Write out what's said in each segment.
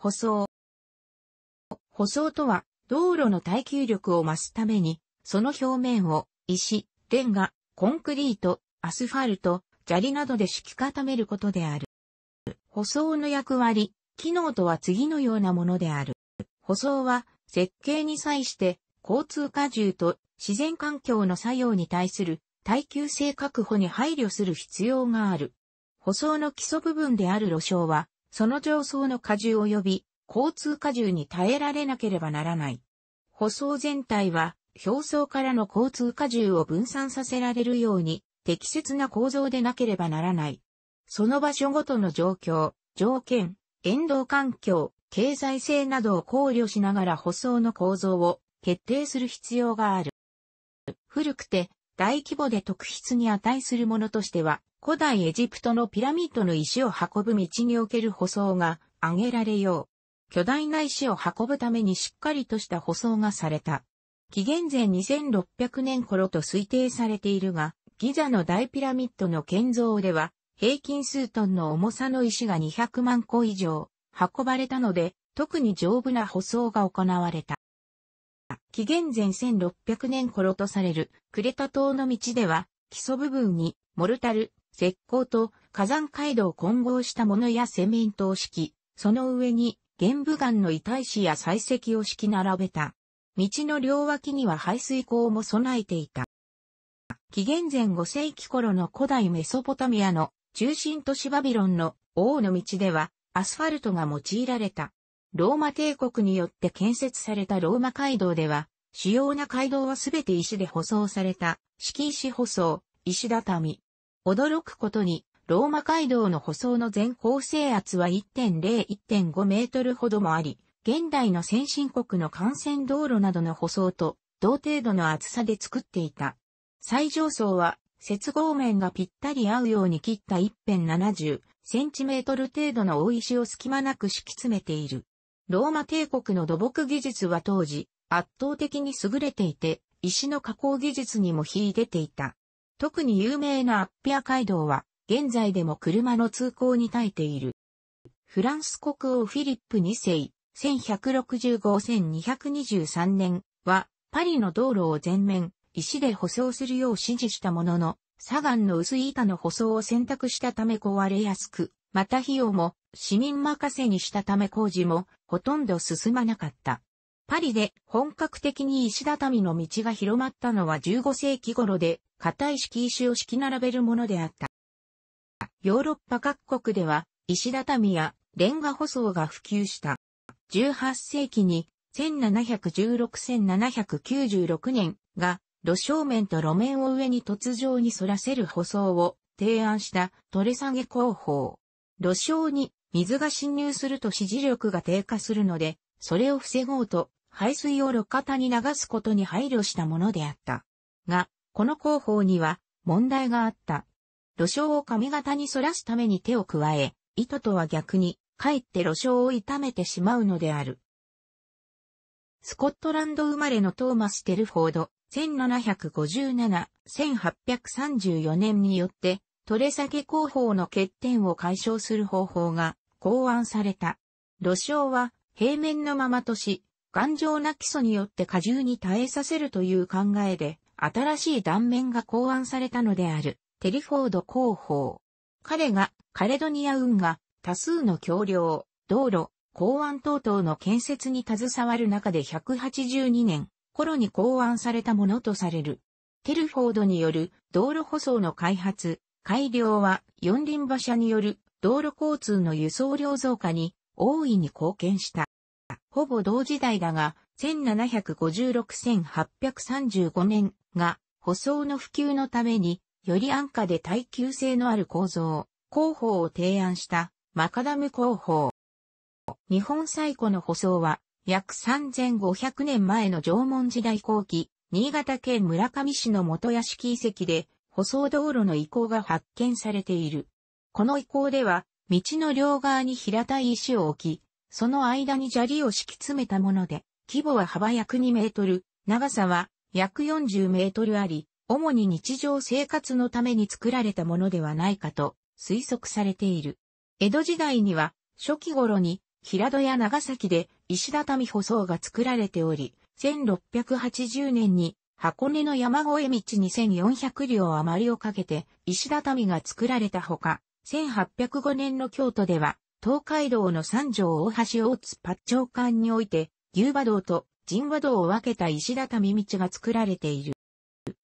舗装。舗装とは、道路の耐久力を増すために、その表面を、石、レンガ、コンクリート、アスファルト、砂利などで敷き固めることである。舗装の役割、機能とは次のようなものである。舗装は、設計に際して、交通荷重と自然環境の作用に対する耐久性確保に配慮する必要がある。舗装の基礎部分である路障は、その上層の荷重及び交通荷重に耐えられなければならない。舗装全体は表層からの交通荷重を分散させられるように適切な構造でなければならない。その場所ごとの状況、条件、沿道環境、経済性などを考慮しながら舗装の構造を決定する必要がある。古くて大規模で特筆に値するものとしては、古代エジプトのピラミッドの石を運ぶ道における舗装が挙げられよう。巨大な石を運ぶためにしっかりとした舗装がされた。紀元前2600年頃と推定されているが、ギザの大ピラミッドの建造では、平均数トンの重さの石が200万個以上運ばれたので、特に丈夫な舗装が行われた。紀元前1600年頃とされるクレタ島の道では、基礎部分にモルタル、石膏と火山街道混合したものやセメントを敷き、その上に玄武岩の遺体紙や採石を敷き並べた。道の両脇には排水溝も備えていた。紀元前5世紀頃の古代メソポタミアの中心都市バビロンの王の道ではアスファルトが用いられた。ローマ帝国によって建設されたローマ街道では、主要な街道はすべて石で舗装された、敷石舗装、石畳、驚くことに、ローマ街道の舗装の全高制圧は1.0-1.5メートルほどもあり、現代の先進国の幹線道路などの舗装と同程度の厚さで作っていた。最上層は接合面がぴったり合うように切った一辺70センチメートル程度の大石を隙間なく敷き詰めている。ローマ帝国の土木技術は当時圧倒的に優れていて、石の加工技術にも秀でていた。特に有名なアッピア街道は、現在でも車の通行に耐えている。フランス国王フィリップ2世、1165-1223年は、パリの道路を全面、石で舗装するよう指示したものの、砂岩の薄い板の舗装を選択したため壊れやすく、また費用も市民任せにしたため工事もほとんど進まなかった。パリで本格的に石畳の道が広まったのは15世紀頃で、硬い敷石を敷き並べるものであった。ヨーロッパ各国では石畳やレンガ舗装が普及した。18世紀に1716-1796年が路正面と路面を上に突如に反らせる舗装を提案した取れ下げ工法。路床に水が侵入すると支持力が低下するので、それを防ごうと排水を路肩に流すことに配慮したものであった。が、この工法には問題があった。路障を髪型に反らすために手を加え、糸とは逆に、かえって路障を痛めてしまうのである。スコットランド生まれのトーマス・テルフォード、1757-1834年によって、取れ下げ工法の欠点を解消する方法が考案された。路障は平面のままとし、頑丈な基礎によって荷重に耐えさせるという考えで、新しい断面が考案されたのである、テリフォード広報。彼が、カレドニア運河、多数の橋梁、道路、港湾等々の建設に携わる中で182年頃に考案されたものとされる。テルフォードによる道路舗装の開発、改良は四輪馬車による道路交通の輸送量増加に大いに貢献した。ほぼ同時代だが、1756-1835年が、舗装の普及のために、より安価で耐久性のある構造、広報を提案した、マカダム広報。日本最古の舗装は、約3500年前の縄文時代後期、新潟県村上市の元屋敷遺跡で、舗装道路の遺構が発見されている。この遺構では、道の両側に平たい石を置き、その間に砂利を敷き詰めたもので、規模は幅約2メートル、長さは約40メートルあり、主に日常生活のために作られたものではないかと推測されている。江戸時代には初期頃に平戸や長崎で石畳舗装が作られており、1680年に箱根の山越え道2400両余りをかけて石畳が作られたほか、1805年の京都では東海道の三条大橋大津八丁間において、牛馬道と神和道を分けた石畳道が作られている。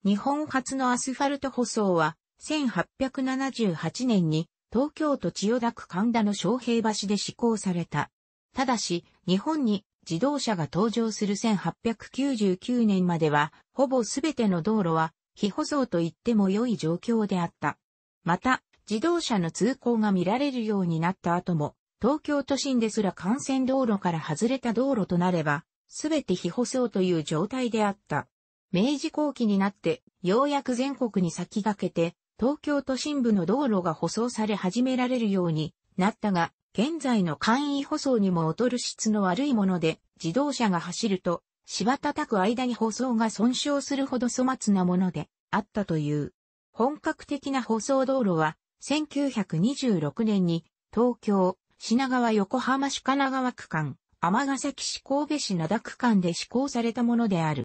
日本初のアスファルト舗装は、1878年に東京都千代田区神田の昌平橋で施行された。ただし、日本に自動車が登場する1899年までは、ほぼすべての道路は、非舗装と言っても良い状況であった。また、自動車の通行が見られるようになった後も、東京都心ですら幹線道路から外れた道路となれば、すべて非舗装という状態であった。明治後期になって、ようやく全国に先駆けて、東京都心部の道路が舗装され始められるようになったが、現在の簡易舗装にも劣る質の悪いもので、自動車が走ると、芝叩く間に舗装が損傷するほど粗末なものであったという。本格的な舗装道路は、1926年に東京、品川横浜市神奈川区間、尼崎市神戸市灘区間で施行されたものである。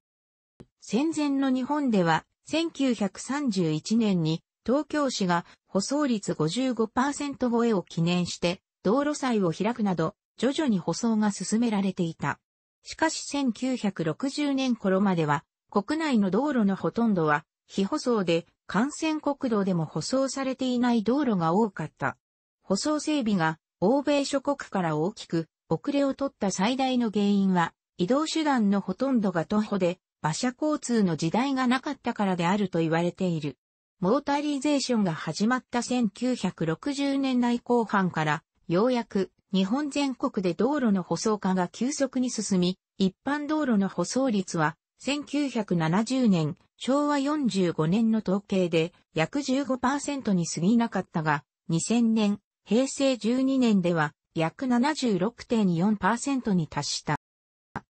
戦前の日本では、1931年に東京市が舗装率55%超えを記念して道路祭を開くなど、徐々に舗装が進められていた。しかし1960年頃までは、国内の道路のほとんどは、非舗装で幹線国道でも舗装されていない道路が多かった。舗装整備が欧米諸国から大きく遅れを取った最大の原因は移動手段のほとんどが徒歩で馬車交通の時代がなかったからであると言われている。モータリゼーションが始まった1960年代後半からようやく日本全国で道路の舗装化が急速に進み、一般道路の舗装率は1970年、昭和45年の統計で約15%に過ぎなかったが、2000年、平成12年では約76.4%に達した。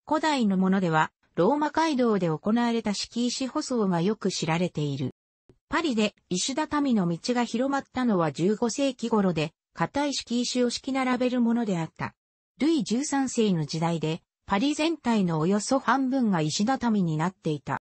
古代のものでは、ローマ街道で行われた敷石舗装がよく知られている。パリで石畳の道が広まったのは15世紀頃で、硬い敷石を敷き並べるものであった。ルイ13世の時代で、パリ全体のおよそ半分が石畳になっていた。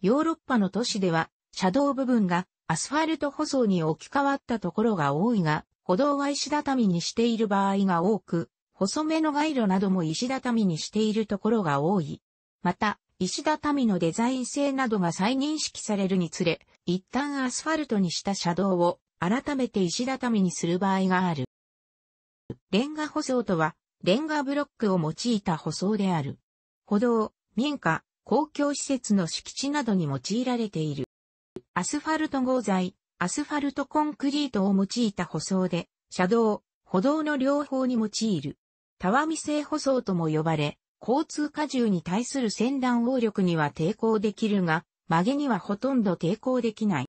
ヨーロッパの都市では、車道部分がアスファルト舗装に置き換わったところが多いが、歩道は石畳にしている場合が多く、細めの街路なども石畳にしているところが多い。また、石畳のデザイン性などが再認識されるにつれ、一旦アスファルトにした車道を改めて石畳にする場合がある。レンガ舗装とはレンガブロックを用いた舗装である。歩道、民家、公共施設の敷地などに用いられている。アスファルト合材、アスファルトコンクリートを用いた舗装で、車道、歩道の両方に用いる。たわみ製舗装とも呼ばれ、交通荷重に対する先断応力には抵抗できるが、曲げにはほとんど抵抗できない。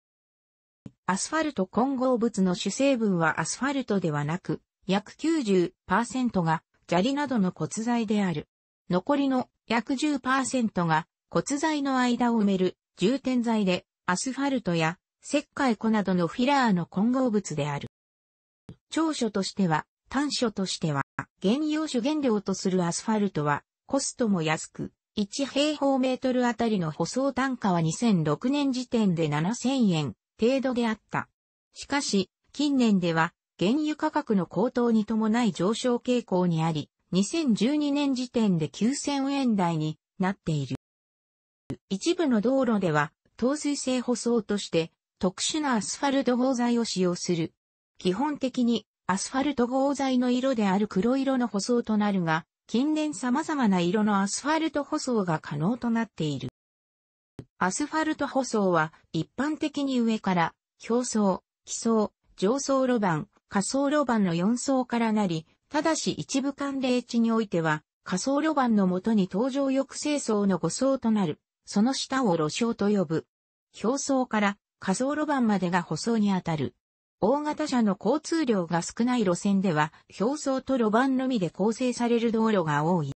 アスファルト混合物の主成分はアスファルトではなく、約90%が砂利などの骨材である。残りの約10%が骨材の間を埋める重点材でアスファルトや石灰粉などのフィラーの混合物である。長所としては、短所としては、原用主原料とするアスファルトはコストも安く、1平方メートルあたりの舗装単価は2006年時点で7000円程度であった。しかし、近年では原油価格の高騰に伴い上昇傾向にあり、2012年時点で9000円台になっている。一部の道路では、透水性舗装として、特殊なアスファルト合材を使用する。基本的に、アスファルト合材の色である黒色の舗装となるが、近年様々な色のアスファルト舗装が可能となっている。アスファルト舗装は一般的に上から表層、基層、上層路盤、仮想炉盤の4層からなり、ただし一部寒冷地においては、仮想炉盤のもとに登場抑制層の5層となる、その下を炉床と呼ぶ。表層から仮想炉盤までが舗装にあたる。大型車の交通量が少ない路線では、表層と路盤のみで構成される道路が多い。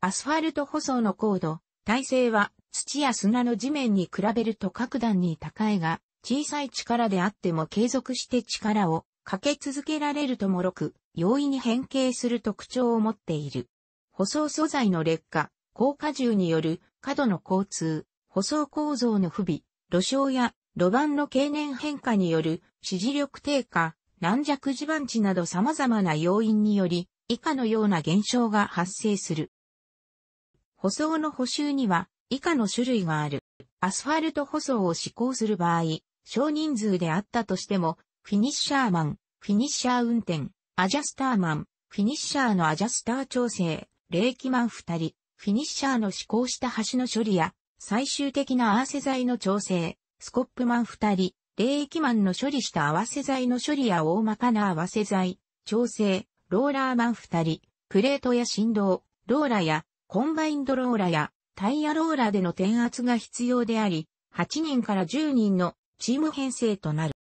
アスファルト舗装の高度、体勢は土や砂の地面に比べると各段に高いが、小さい力であっても継続して力をかけ続けられるともろく、容易に変形する特徴を持っている。舗装素材の劣化、高荷重による過度の交通、舗装構造の不備、路障や路盤の経年変化による支持力低下、軟弱地盤地など様々な要因により、以下のような現象が発生する。舗装の補修には以下の種類がある。アスファルト舗装を施行する場合、少人数であったとしても、フィニッシャーマン、フィニッシャー運転、アジャスターマン、フィニッシャーのアジャスター調整、冷気マン二人、フィニッシャーの試行した橋の処理や、最終的な合わせ剤の調整、スコップマン二人、冷気マンの処理した合わせ剤の処理や大まかな合わせ剤、調整、ローラーマン二人、プレートや振動、ローラや、コンバインドローラや、タイヤローラでの転圧が必要であり、8人から10人のチーム編成となる。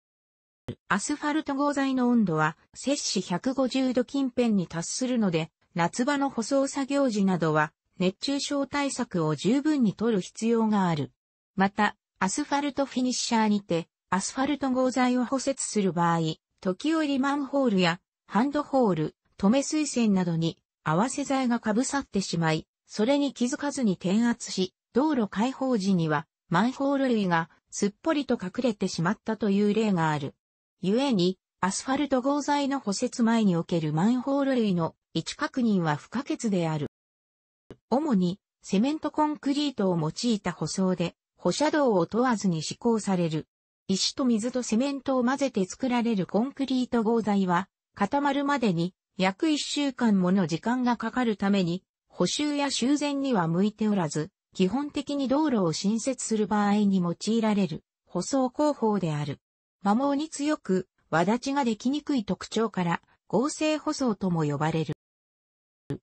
アスファルト合材の温度は摂氏150度近辺に達するので、夏場の舗装作業時などは熱中症対策を十分に取る必要がある。また、アスファルトフィニッシャーにて、アスファルト合材を補設する場合、時折マンホールやハンドホール、止め水栓などに合わせ材が被さってしまい、それに気づかずに転圧し、道路開放時にはマンホール類がすっぽりと隠れてしまったという例がある。故に、アスファルト合材の補設前におけるマンホール類の位置確認は不可欠である。主に、セメントコンクリートを用いた舗装で、補車道を問わずに施行される。石と水とセメントを混ぜて作られるコンクリート合材は、固まるまでに約1週間もの時間がかかるために、補修や修繕には向いておらず、基本的に道路を新設する場合に用いられる、舗装工法である。摩耗に強く、輪立ちができにくい特徴から、合成舗装とも呼ばれる。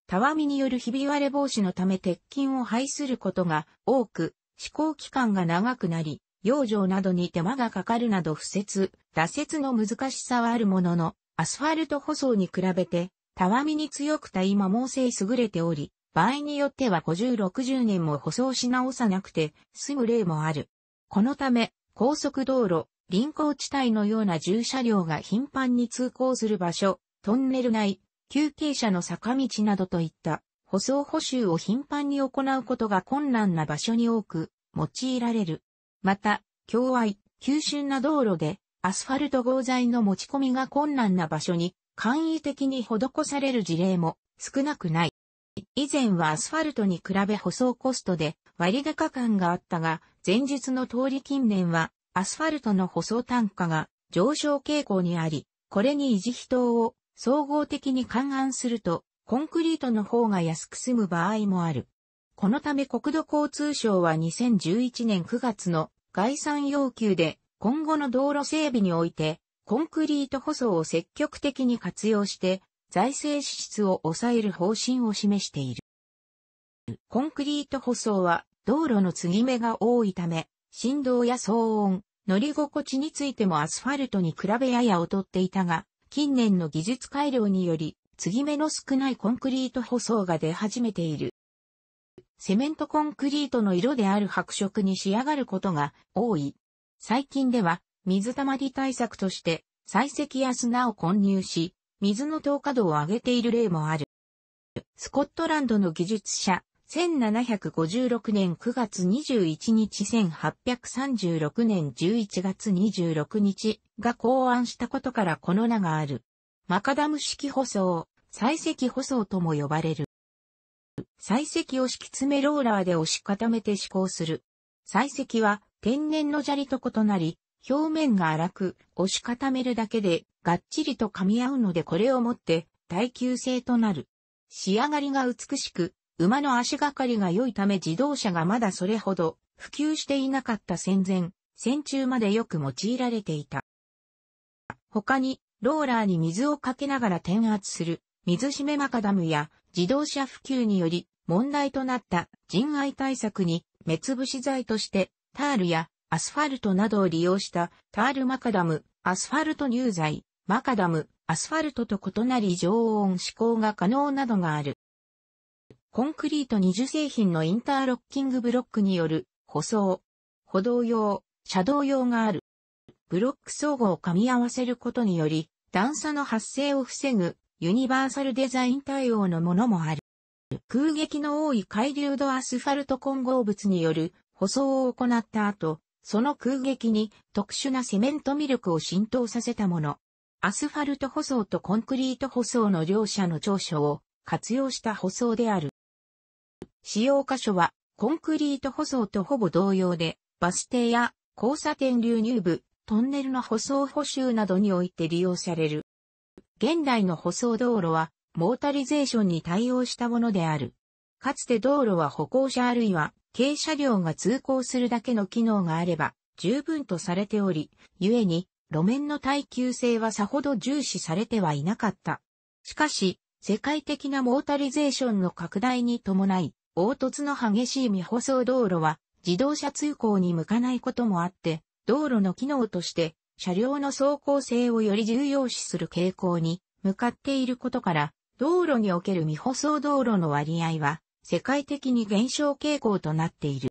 たわみによるひび割れ防止のため鉄筋を排することが多く、試行期間が長くなり、養生などに手間がかかるなど不折、打折の難しさはあるものの、アスファルト舗装に比べて、たわみに強く対摩耗性優れており、場合によっては50、60年も舗装し直さなくて済む例もある。このため、高速道路、臨港地帯のような重車両が頻繁に通行する場所、トンネル内、休憩車の坂道などといった舗装補修を頻繁に行うことが困難な場所に多く用いられる。また、境外、急峻な道路でアスファルト合材の持ち込みが困難な場所に簡易的に施される事例も少なくない。以前はアスファルトに比べ舗装コストで割高感があったが、前述の通り近年はアスファルトの舗装単価が上昇傾向にあり、これに維持費等を総合的に勘案すると、コンクリートの方が安く済む場合もある。このため国土交通省は2011年9月の概算要求で今後の道路整備においてコンクリート舗装を積極的に活用して財政支出を抑える方針を示している。コンクリート舗装は道路の継ぎ目が多いため振動や騒音、乗り心地についてもアスファルトに比べやや劣っていたが、近年の技術改良により、継ぎ目の少ないコンクリート舗装が出始めている。セメントコンクリートの色である白色に仕上がることが多い。最近では、水たまり対策として、採石や砂を混入し、水の透過度を上げている例もある。スコットランドの技術者、1756年9月21日1836年11月26日が考案したことからこの名がある。マカダム式舗装、採石舗装とも呼ばれる。採石を敷き詰めローラーで押し固めて施行する。採石は天然の砂利と異なり、表面が荒く押し固めるだけでがっちりと噛み合うのでこれをもって耐久性となる。仕上がりが美しく、馬の足がかりが良いため自動車がまだそれほど普及していなかった戦前、戦中までよく用いられていた。他に、ローラーに水をかけながら転圧する水締めマカダムや自動車普及により問題となった人愛対策に目つぶし剤としてタールやアスファルトなどを利用したタールマカダム、アスファルト乳剤、マカダム、アスファルトと異なり常温施行が可能などがある。コンクリート二重製品のインターロッキングブロックによる舗装、歩道用、車道用がある。ブロック相互を噛み合わせることにより、段差の発生を防ぐユニバーサルデザイン対応のものもある。空撃の多い海流度アスファルト混合物による舗装を行った後、その空撃に特殊なセメントミルクを浸透させたもの。アスファルト舗装とコンクリート舗装の両者の長所を活用した舗装である。使用箇所はコンクリート舗装とほぼ同様で、バス停や交差点流入部、トンネルの舗装補修などにおいて利用される。現代の舗装道路は、モータリゼーションに対応したものである。かつて道路は歩行者あるいは軽車両が通行するだけの機能があれば十分とされており、故に路面の耐久性はさほど重視されてはいなかった。しかし、世界的なモータリゼーションの拡大に伴い、凹凸の激しい未舗装道路は自動車通行に向かないこともあって、道路の機能として車両の走行性をより重要視する傾向に向かっていることから、道路における未舗装道路の割合は世界的に減少傾向となっている。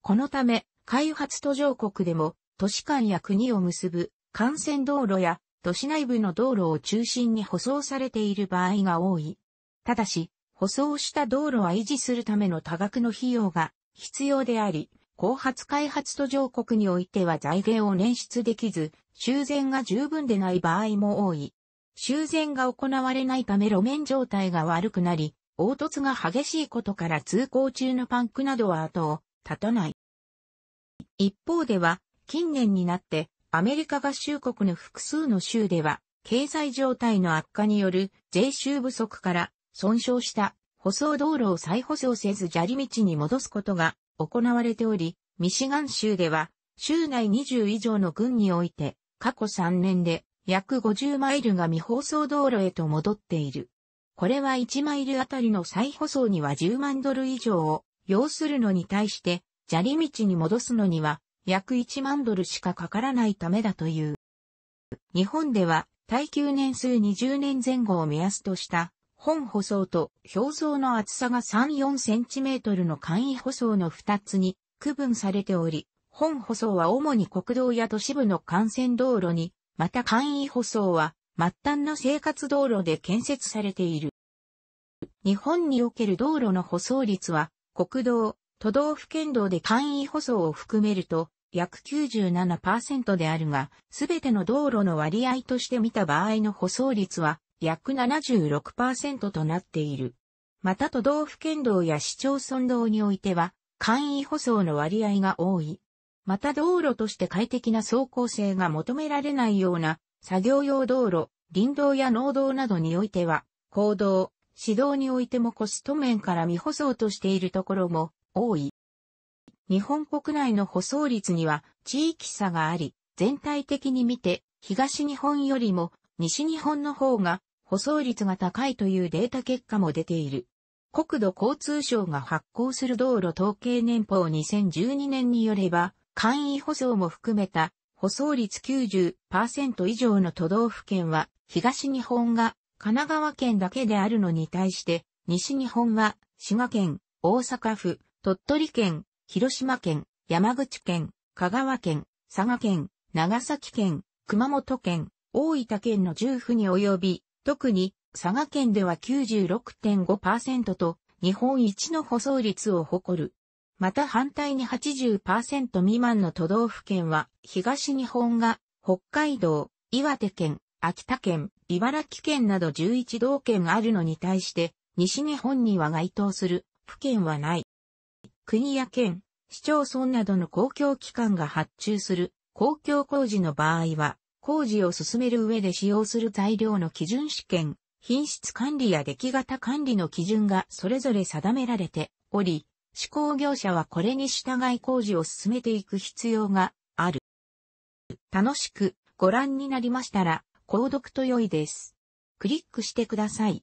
このため、開発途上国でも都市間や国を結ぶ幹線道路や都市内部の道路を中心に舗装されている場合が多い。ただし、舗装した道路は維持するための多額の費用が必要であり、後発開発途上国においては財源を捻出できず、修繕が十分でない場合も多い。修繕が行われないため路面状態が悪くなり、凹凸が激しいことから通行中のパンクなどは後を絶たない。一方では、近年になってアメリカ合衆国の複数の州では、経済状態の悪化による税収不足から損傷した舗装道路を再舗装せず砂利道に戻すことが行われており、ミシガン州では、州内20以上の郡において、過去3年で約50マイルが未舗装道路へと戻っている。これは1マイルあたりの再舗装には10万ドル以上を要するのに対して、砂利道に戻すのには約1万ドルしかかからないためだという。日本では耐久年数20年前後を目安とした本舗装と表層の厚さが3、4センチメートルの簡易舗装の2つに区分されており、本舗装は主に国道や都市部の幹線道路に、また簡易舗装は末端の生活道路で建設されている。日本における道路の舗装率は、国道、都道府県道で簡易舗装を含めると、約97%であるが、すべての道路の割合として見た場合の舗装率は、約76%となっている。また都道府県道や市町村道においては、簡易舗装の割合が多い。また道路として快適な走行性が求められないような作業用道路、林道や農道などにおいては、公道、市道においてもコスト面から未舗装としているところも多い。日本国内の舗装率には地域差があり、全体的に見て東日本よりも西日本の方が舗装率が高いというデータ結果も出ている。国土交通省が発行する道路統計年報2012年によれば、簡易舗装も含めた舗装率90%以上の都道府県は、東日本が神奈川県だけであるのに対して、西日本は滋賀県、大阪府、鳥取県、広島県、山口県、香川県、佐賀県、長崎県、熊本県、大分県の10府に及び、特に佐賀県では96.5%と日本一の舗装率を誇る。また反対に80%未満の都道府県は東日本が北海道、岩手県、秋田県、茨城県など11道県あるのに対して西日本には該当する府県はない。国や県、市町村などの公共機関が発注する公共工事の場合は工事を進める上で使用する材料の基準試験、品質管理や出来型管理の基準がそれぞれ定められており、施工業者はこれに従い工事を進めていく必要がある。楽しくご覧になりましたら、購読と良いです。クリックしてください。